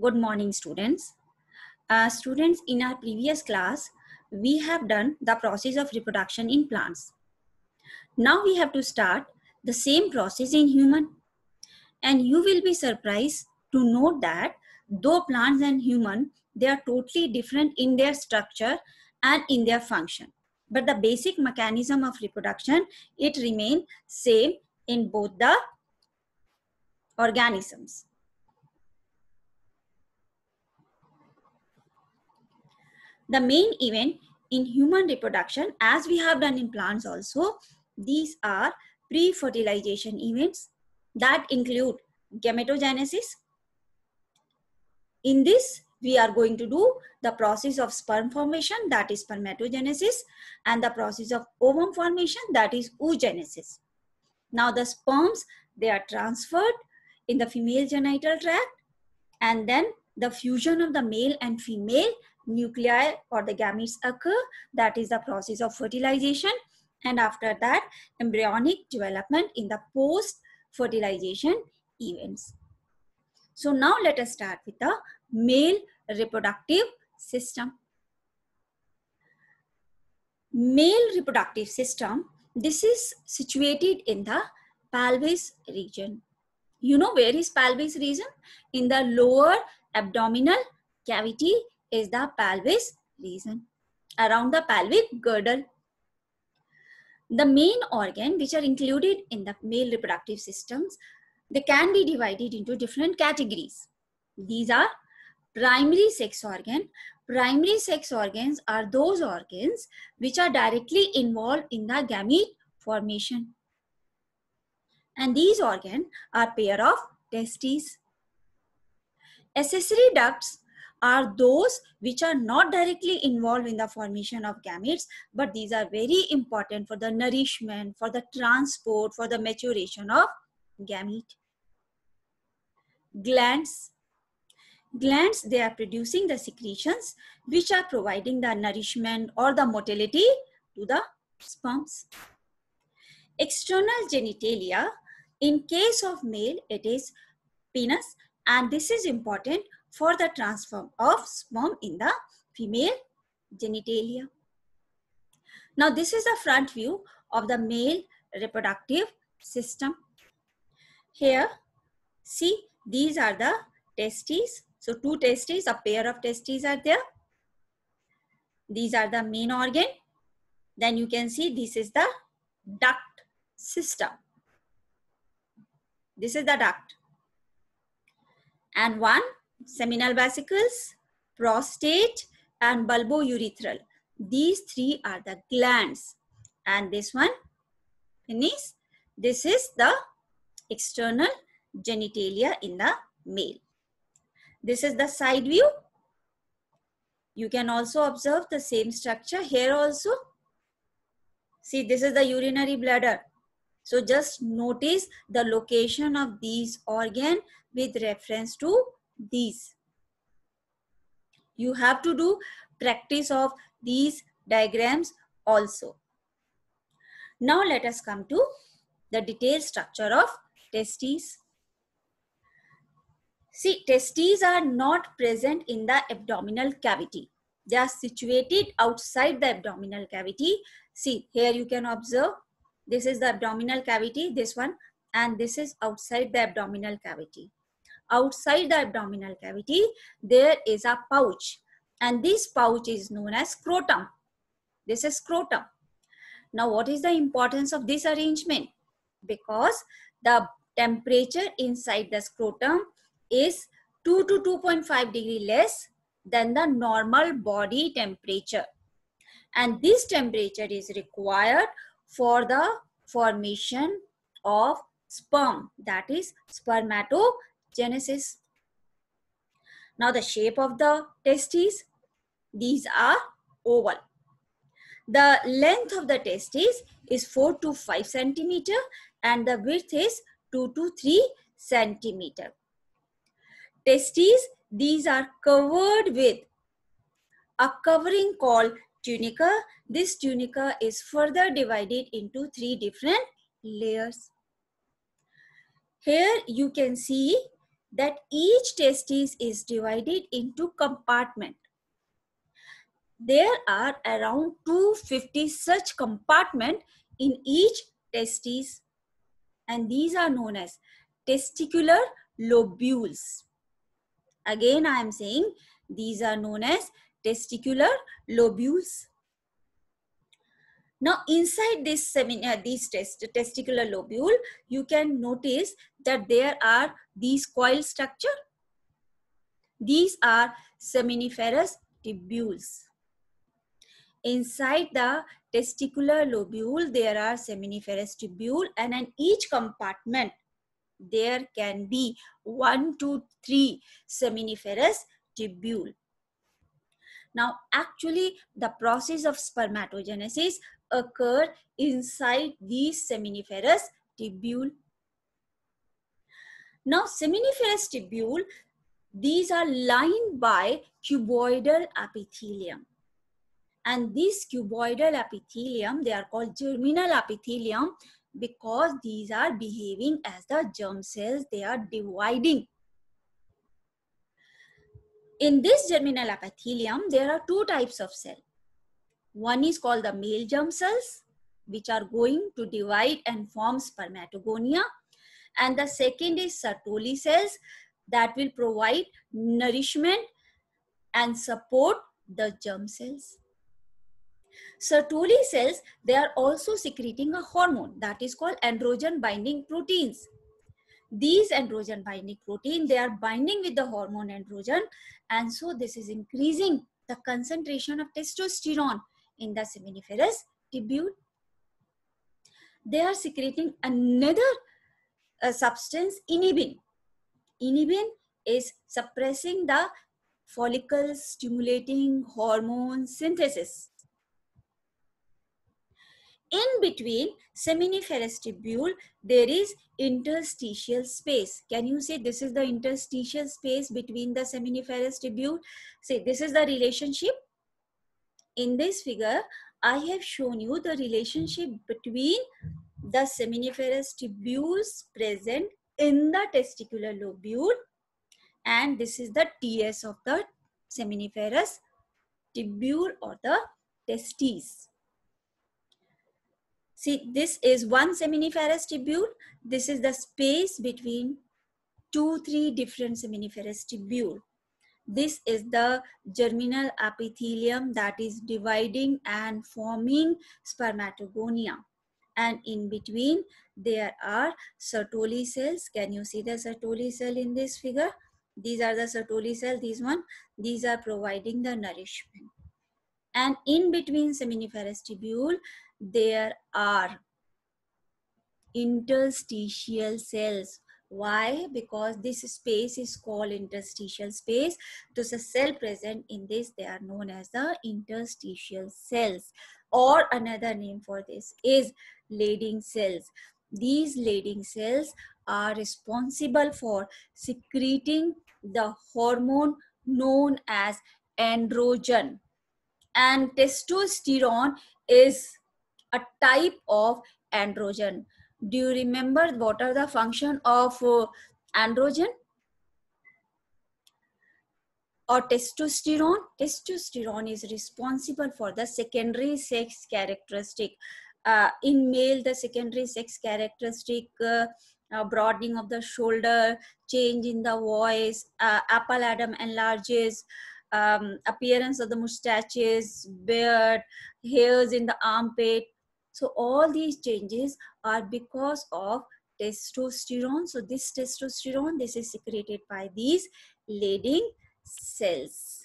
Good morning students. Uh, students, in our previous class, we have done the process of reproduction in plants. Now we have to start the same process in human. And you will be surprised to know that though plants and human, they are totally different in their structure and in their function. But the basic mechanism of reproduction, it remains same in both the organisms. the main event in human reproduction as we have done in plants also these are pre-fertilization events that include gametogenesis in this we are going to do the process of sperm formation that is spermatogenesis and the process of ovum formation that is oogenesis now the sperms they are transferred in the female genital tract and then the fusion of the male and female nuclei or the gametes occur. That is the process of fertilization. And after that, embryonic development in the post-fertilization events. So now let us start with the male reproductive system. Male reproductive system, this is situated in the pelvis region. You know where is pelvis region? In the lower abdominal cavity is the pelvis region, around the pelvic girdle. The main organ which are included in the male reproductive systems, they can be divided into different categories. These are primary sex organ. Primary sex organs are those organs which are directly involved in the gamete formation. And these organs are pair of testes. Accessory ducts are those which are not directly involved in the formation of gametes, but these are very important for the nourishment, for the transport, for the maturation of gamete. Glands. Glands, they are producing the secretions which are providing the nourishment or the motility to the sperms. External genitalia, in case of male, it is penis and this is important for the transform of sperm in the female genitalia. Now this is the front view of the male reproductive system. Here, see these are the testes. So two testes, a pair of testes are there. These are the main organ. Then you can see this is the duct system. This is the duct. And one seminal vesicles, prostate, and bulbourethral. These three are the glands. And this one, penis. This is the external genitalia in the male. This is the side view. You can also observe the same structure here also. See, this is the urinary bladder. So just notice the location of these organ with reference to these. You have to do practice of these diagrams also. Now let us come to the detailed structure of testes. See, testes are not present in the abdominal cavity. They are situated outside the abdominal cavity. See, here you can observe, this is the abdominal cavity, this one, and this is outside the abdominal cavity outside the abdominal cavity, there is a pouch. And this pouch is known as scrotum. This is scrotum. Now, what is the importance of this arrangement? Because the temperature inside the scrotum is 2 to 2.5 degree less than the normal body temperature. And this temperature is required for the formation of sperm that is spermato genesis. Now the shape of the testes, these are oval. The length of the testes is 4 to 5 centimeter and the width is 2 to 3 centimeter. Testes, these are covered with a covering called tunica. This tunica is further divided into three different layers. Here you can see that each testis is divided into compartment. There are around 250 such compartment in each testis and these are known as testicular lobules. Again I am saying these are known as testicular lobules. Now inside this seminar, uh, these test, testicular lobule, you can notice that there are these coil structure. These are seminiferous tubules. Inside the testicular lobule, there are seminiferous tubule and in each compartment, there can be one to three seminiferous tubule. Now, actually, the process of spermatogenesis occur inside these seminiferous tubule. Now, seminiferous tubule, these are lined by cuboidal epithelium. And this cuboidal epithelium, they are called germinal epithelium because these are behaving as the germ cells, they are dividing in this germinal epithelium, there are two types of cell. One is called the male germ cells, which are going to divide and form spermatogonia. And the second is Sertoli cells that will provide nourishment and support the germ cells. Sertoli cells, they are also secreting a hormone that is called androgen binding proteins these androgen binding protein they are binding with the hormone androgen and so this is increasing the concentration of testosterone in the seminiferous tubule they are secreting another uh, substance inhibin inhibin is suppressing the follicle stimulating hormone synthesis in between seminiferous tubule, there is interstitial space. Can you say this is the interstitial space between the seminiferous tubule? Say this is the relationship. In this figure, I have shown you the relationship between the seminiferous tubules present in the testicular lobule and this is the TS of the seminiferous tubule or the testes. See, this is one seminiferous tubule. This is the space between two, three different seminiferous tubule. This is the germinal epithelium that is dividing and forming spermatogonia. And in between, there are Sertoli cells. Can you see the Sertoli cell in this figure? These are the Sertoli cell, these one. These are providing the nourishment. And in between seminiferous tubule, there are interstitial cells why because this space is called interstitial space those cell present in this they are known as the interstitial cells or another name for this is leading cells these leading cells are responsible for secreting the hormone known as androgen and testosterone is a type of androgen. Do you remember what are the function of uh, androgen? Or testosterone? Testosterone is responsible for the secondary sex characteristic. Uh, in male, the secondary sex characteristic uh, uh, broadening of the shoulder, change in the voice, uh, apple adam enlarges, um, appearance of the mustaches, beard, hairs in the armpit, so all these changes are because of testosterone. So this testosterone, this is secreted by these leading cells.